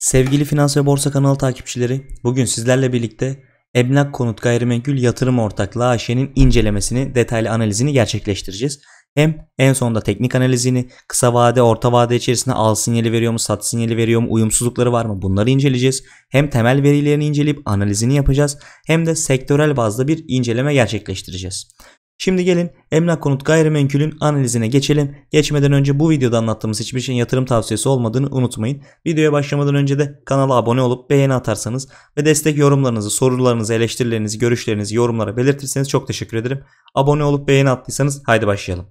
Sevgili Finans ve Borsa kanalı takipçileri, bugün sizlerle birlikte Emlak Konut Gayrimenkul Yatırım Ortaklığı AŞ'nin incelemesini, detaylı analizini gerçekleştireceğiz. Hem en sonunda teknik analizini, kısa vade, orta vade içerisinde al sinyali veriyor mu, sat sinyali veriyor mu, uyumsuzlukları var mı bunları inceleyeceğiz. Hem temel verilerini inceleyip analizini yapacağız hem de sektörel bazda bir inceleme gerçekleştireceğiz. Şimdi gelin emlak konut gayrimenkulün analizine geçelim. Geçmeden önce bu videoda anlattığımız hiçbir şeyin yatırım tavsiyesi olmadığını unutmayın. Videoya başlamadan önce de kanala abone olup beğeni atarsanız ve destek yorumlarınızı, sorularınızı, eleştirilerinizi, görüşlerinizi yorumlara belirtirseniz çok teşekkür ederim. Abone olup beğeni attıysanız haydi başlayalım.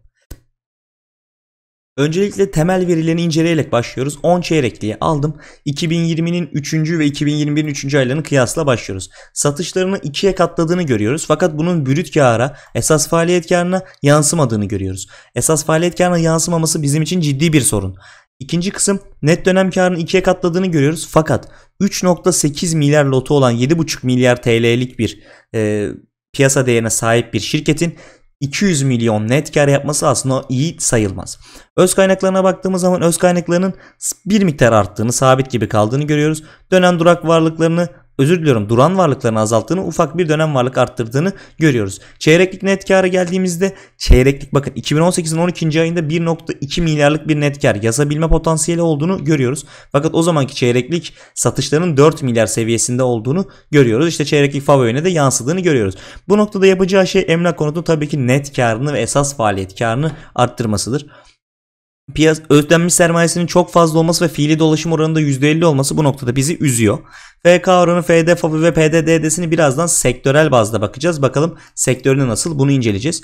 Öncelikle temel verilerini inceleyerek başlıyoruz. 10 çeyrekliği aldım. 2020'nin 3. ve 2021'in 3. aylarını kıyasla başlıyoruz. Satışlarını 2'ye katladığını görüyoruz. Fakat bunun brüt kâra, esas faaliyet kârına yansımadığını görüyoruz. Esas faaliyet kârına yansımaması bizim için ciddi bir sorun. İkinci kısım net dönem karını ikiye katladığını görüyoruz fakat 3.8 milyar lotu olan 7.5 milyar TL'lik bir e, piyasa değerine sahip bir şirketin 200 milyon net kar yapması aslında iyi sayılmaz. Öz kaynaklarına baktığımız zaman öz kaynaklarının bir miktar arttığını, sabit gibi kaldığını görüyoruz. Dönen durak varlıklarını özür diliyorum duran varlıklarını azalttığını ufak bir dönem varlık arttırdığını görüyoruz. Çeyreklik net karı geldiğimizde çeyreklik bakın 2018'in 12. ayında 1.2 milyarlık bir net kar yazabilme potansiyeli olduğunu görüyoruz. Fakat o zamanki çeyreklik satışların 4 milyar seviyesinde olduğunu görüyoruz. İşte çeyreklik favoyene de yansıdığını görüyoruz. Bu noktada yapacağı şey emlak konutu tabii ki net karını ve esas faaliyet karını arttırmasıdır piyas ödenmiş sermayesinin çok fazla olması ve fiili dolaşım oranında %50 olması bu noktada bizi üzüyor. FK oranı, FD, FABI ve PDD'sini birazdan sektörel bazda bakacağız. Bakalım sektörüne nasıl bunu inceleyeceğiz.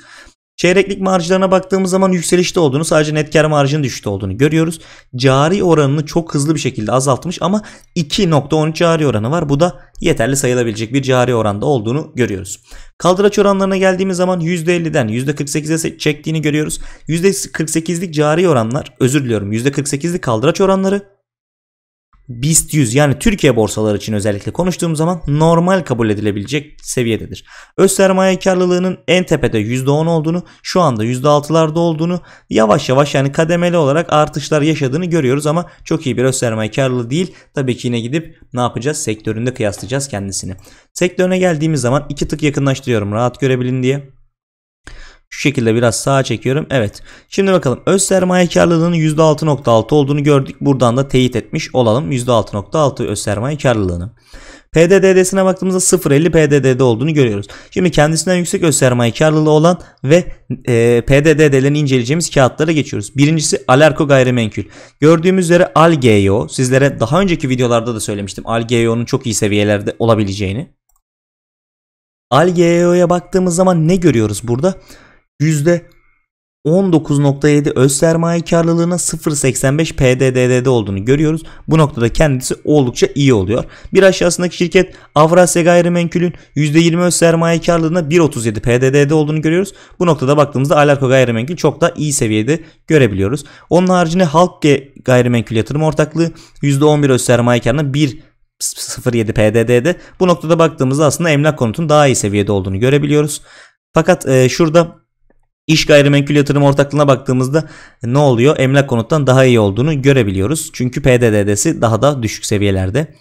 Çeyreklik marjlarına baktığımız zaman yükselişte olduğunu sadece net kar marjının düştü olduğunu görüyoruz. Cari oranını çok hızlı bir şekilde azaltmış ama 2.13 cari oranı var. Bu da yeterli sayılabilecek bir cari oranda olduğunu görüyoruz. Kaldıraç oranlarına geldiğimiz zaman %50'den %48'e çektiğini görüyoruz. %48'lik cari oranlar özür diliyorum %48'lik kaldıraç oranları BIST 100 yani Türkiye borsaları için özellikle konuştuğum zaman normal kabul edilebilecek seviyededir. Öz sermaye karlılığının en tepede %10 olduğunu, şu anda %6'larda olduğunu, yavaş yavaş yani kademeli olarak artışlar yaşadığını görüyoruz ama çok iyi bir öz sermaye karlılığı değil. Tabii ki yine gidip ne yapacağız? Sektöründe kıyaslayacağız kendisini. Sektörüne geldiğimiz zaman iki tık yakınlaştırıyorum rahat görebilin diye. Şu şekilde biraz sağa çekiyorum. Evet. Şimdi bakalım öz sermaye karlılığının %6.6 olduğunu gördük. Buradan da teyit etmiş olalım. %6.6 öz sermaye karlılığını. PDD'sine baktığımızda 0.50 PDD'de olduğunu görüyoruz. Şimdi kendisinden yüksek öz sermaye karlılığı olan ve e, PDD'lerini inceleyeceğimiz kağıtlara geçiyoruz. Birincisi Alerko gayrimenkul. Gördüğümüz üzere Algeo sizlere daha önceki videolarda da söylemiştim. Algeo'nun çok iyi seviyelerde olabileceğini. Algeo'ya baktığımız zaman ne görüyoruz burada? %19.7 öz sermaye karlılığına 0.85 PDDD'de olduğunu görüyoruz. Bu noktada kendisi oldukça iyi oluyor. Bir aşağısındaki şirket Avrasya Gayrimenkul'ün %20 öz sermaye karlılığına 1.37 PDD'de olduğunu görüyoruz. Bu noktada baktığımızda Alarko Gayrimenkul çok daha iyi seviyede görebiliyoruz. Onun haricinde Halk Gayrimenkul Yatırım Ortaklığı %11 öz sermaye karlılığına 1 0.7 PDD'de. Bu noktada baktığımızda aslında emlak konutun daha iyi seviyede olduğunu görebiliyoruz. Fakat e, şurada İş gayrimenkul yatırım ortaklığına baktığımızda ne oluyor? Emlak konuttan daha iyi olduğunu görebiliyoruz. Çünkü PDDD'si daha da düşük seviyelerde.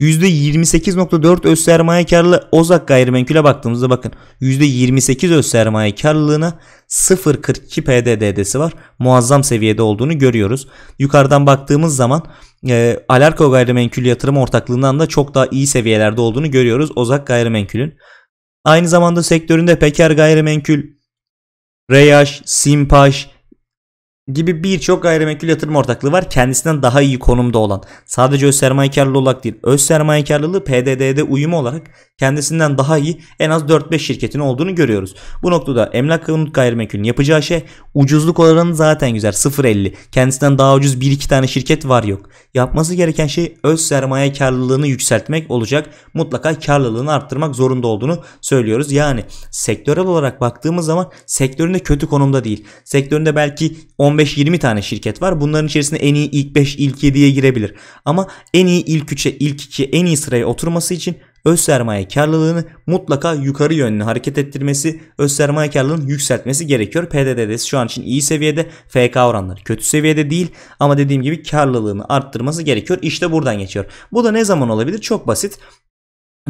%28.4 öz sermaye karlı Ozak gayrimenkule baktığımızda bakın %28 öz sermaye karlılığına 0.42 PDD'si var. Muazzam seviyede olduğunu görüyoruz. Yukarıdan baktığımız zaman e, Alarko gayrimenkul yatırım ortaklığından da çok daha iyi seviyelerde olduğunu görüyoruz Ozak gayrimenkulün. Aynı zamanda sektöründe Peker gayrimenkul, Reyaş, Simpaş, gibi birçok gayrimenkul yatırım ortaklığı var. Kendisinden daha iyi konumda olan. Sadece öz sermayekarlığı olarak değil. Öz sermayekarlılığı PDD'de uyumu olarak kendisinden daha iyi en az 4-5 şirketin olduğunu görüyoruz. Bu noktada emlak konut gayrimenkulün yapacağı şey ucuzluk oranı zaten güzel 0.50. Kendisinden daha ucuz 1-2 tane şirket var yok. Yapması gereken şey öz sermayekarlılığını yükseltmek olacak. Mutlaka karlılığını arttırmak zorunda olduğunu söylüyoruz. Yani sektörel olarak baktığımız zaman sektöründe kötü konumda değil. Sektöründe belki 10 15-20 tane şirket var. Bunların içerisinde en iyi ilk 5, ilk 7'ye girebilir. Ama en iyi ilk 3'e, ilk 2'ye, en iyi sıraya oturması için öz sermaye karlılığını mutlaka yukarı yönlü hareket ettirmesi, öz sermaye karlılığını yükseltmesi gerekiyor. PDD'si şu an için iyi seviyede, FK oranları kötü seviyede değil ama dediğim gibi karlılığını arttırması gerekiyor. İşte buradan geçiyor. Bu da ne zaman olabilir? Çok basit.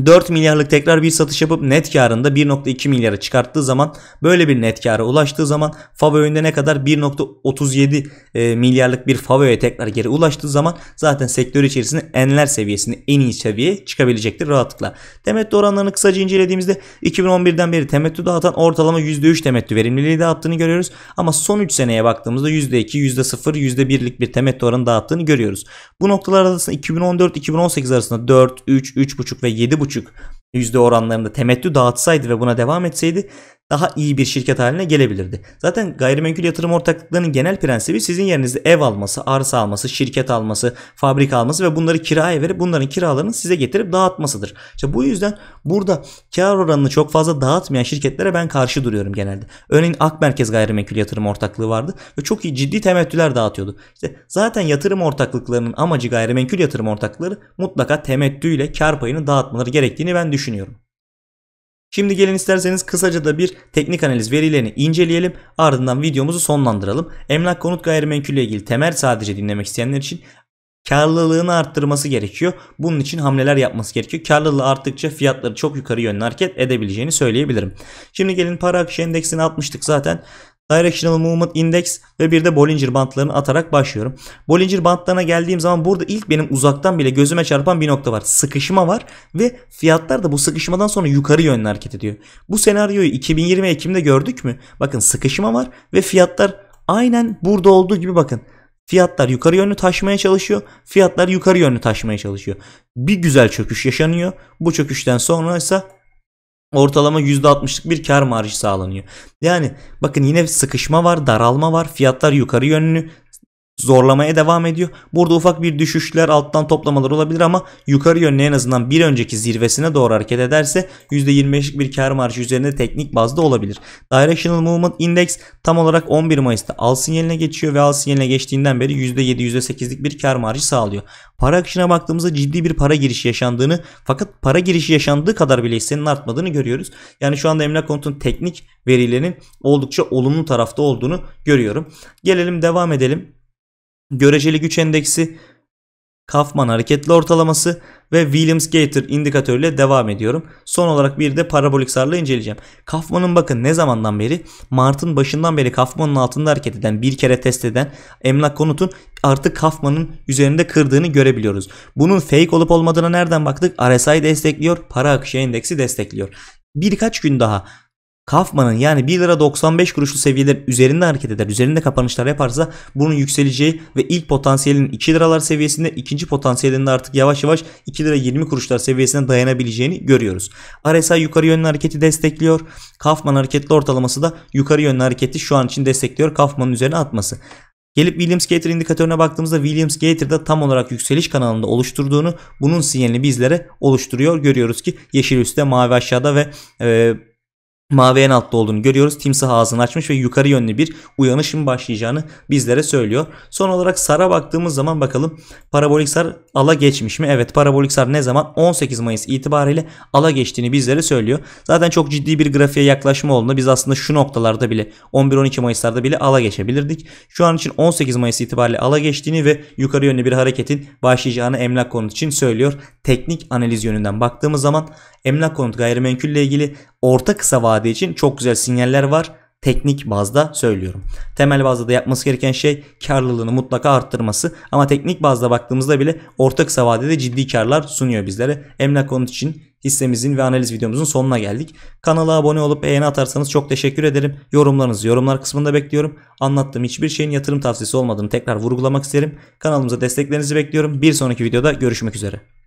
4 milyarlık tekrar bir satış yapıp net karında 1.2 milyara çıkarttığı zaman böyle bir net kara ulaştığı zaman FAVÖ önde ne kadar 1.37 e, milyarlık bir FAVÖ'ye tekrar geri ulaştığı zaman zaten sektör içerisinde enler seviyesinde en iyi seviyeye çıkabilecektir rahatlıkla. Temettü oranlarını kısaca incelediğimizde 2011'den beri temettü dağıtan ortalama %3 temettü verimliliği de attığını görüyoruz. Ama son 3 seneye baktığımızda %2, %0, %1'lik bir temettü oranı dağıttığını görüyoruz. Bu noktalar arasında 2014-2018 arasında 4, 3, 3.5 ve 7.5 %1,5 yüzde oranlarında temettü dağıtsaydı ve buna devam etseydi daha iyi bir şirket haline gelebilirdi. Zaten gayrimenkul yatırım ortaklıklarının genel prensibi sizin yerinizde ev alması, arsa alması, şirket alması, fabrika alması ve bunları kiraya verip bunların kiralarını size getirip dağıtmasıdır. İşte bu yüzden burada kar oranını çok fazla dağıtmayan şirketlere ben karşı duruyorum genelde. Örneğin Akmerkez Gayrimenkul Yatırım Ortaklığı vardı ve çok iyi ciddi temettüler dağıtıyordu. İşte zaten yatırım ortaklıklarının amacı gayrimenkul yatırım ortaklıkları mutlaka temettüyle kar payını dağıtmaları gerektiğini ben düşünüyorum. Şimdi gelin isterseniz kısaca da bir teknik analiz verilerini inceleyelim. Ardından videomuzu sonlandıralım. Emlak konut gayrimenkulü ile ilgili temel sadece dinlemek isteyenler için karlılığını arttırması gerekiyor. Bunun için hamleler yapması gerekiyor. Karlılığı arttıkça fiyatları çok yukarı yönlü hareket edebileceğini söyleyebilirim. Şimdi gelin para akış endeksini atmıştık zaten. Directional Movement Index ve bir de Bollinger Bandlarını atarak başlıyorum. Bollinger Bandlarına geldiğim zaman burada ilk benim uzaktan bile gözüme çarpan bir nokta var. Sıkışma var ve fiyatlar da bu sıkışmadan sonra yukarı yönlü hareket ediyor. Bu senaryoyu 2020 Ekim'de gördük mü? Bakın sıkışma var ve fiyatlar aynen burada olduğu gibi bakın. Fiyatlar yukarı yönlü taşmaya çalışıyor. Fiyatlar yukarı yönlü taşmaya çalışıyor. Bir güzel çöküş yaşanıyor. Bu çöküşten sonra ise ortalama %60'lık bir kar marjı sağlanıyor. Yani bakın yine sıkışma var, daralma var, fiyatlar yukarı yönlü zorlamaya devam ediyor. Burada ufak bir düşüşler alttan toplamalar olabilir ama yukarı yönlü en azından bir önceki zirvesine doğru hareket ederse %25'lik bir kar marjı üzerinde teknik bazda olabilir. Directional Movement Index tam olarak 11 Mayıs'ta al sinyaline geçiyor ve al sinyaline geçtiğinden beri %7-%8'lik bir kar marjı sağlıyor. Para akışına baktığımızda ciddi bir para girişi yaşandığını fakat para girişi yaşandığı kadar bile hissenin artmadığını görüyoruz. Yani şu anda emlak konutun teknik verilerinin oldukça olumlu tarafta olduğunu görüyorum. Gelelim devam edelim. Göreceli güç endeksi, Kaufman hareketli ortalaması ve Williams-Gator indikatörüyle devam ediyorum. Son olarak bir de parabolik sarlığı inceleyeceğim. Kaufman'ın bakın ne zamandan beri Mart'ın başından beri Kaufman'ın altında hareket eden bir kere test eden emlak konutun artık Kaufman'ın üzerinde kırdığını görebiliyoruz. Bunun fake olup olmadığına nereden baktık? RSI destekliyor, para akışı endeksi destekliyor. Birkaç gün daha Kaufman'ın yani 1 lira 95 kuruşlu seviyeler üzerinde hareket eder, üzerinde kapanışlar yaparsa bunun yükseleceği ve ilk potansiyelin 2 liralar seviyesinde, ikinci potansiyelinde artık yavaş yavaş 2 lira 20 kuruşlar seviyesine dayanabileceğini görüyoruz. RSI yukarı yönlü hareketi destekliyor. Kaufman hareketli ortalaması da yukarı yönlü hareketi şu an için destekliyor. Kaufman'ın üzerine atması. Gelip Williams Gator indikatörüne baktığımızda Williams Gator'da tam olarak yükseliş kanalında oluşturduğunu bunun sinyalini bizlere oluşturuyor. Görüyoruz ki yeşil üstte mavi aşağıda ve e, mavi en altta olduğunu görüyoruz. Timsah ağzını açmış ve yukarı yönlü bir uyanışın başlayacağını bizlere söylüyor. Son olarak SAR'a baktığımız zaman bakalım parabolik SAR ala geçmiş mi? Evet parabolik SAR ne zaman? 18 Mayıs itibariyle ala geçtiğini bizlere söylüyor. Zaten çok ciddi bir grafiğe yaklaşma olduğunda biz aslında şu noktalarda bile 11-12 Mayıs'larda bile ala geçebilirdik. Şu an için 18 Mayıs itibariyle ala geçtiğini ve yukarı yönlü bir hareketin başlayacağını emlak konut için söylüyor. Teknik analiz yönünden baktığımız zaman emlak konut gayrimenkulle ilgili orta kısa vadeli vade için çok güzel sinyaller var. Teknik bazda söylüyorum. Temel bazda da yapması gereken şey karlılığını mutlaka arttırması. Ama teknik bazda baktığımızda bile orta kısa vadede ciddi karlar sunuyor bizlere. Emlak konut için hissemizin ve analiz videomuzun sonuna geldik. Kanala abone olup beğeni atarsanız çok teşekkür ederim. Yorumlarınızı yorumlar kısmında bekliyorum. Anlattığım hiçbir şeyin yatırım tavsiyesi olmadığını tekrar vurgulamak isterim. Kanalımıza desteklerinizi bekliyorum. Bir sonraki videoda görüşmek üzere.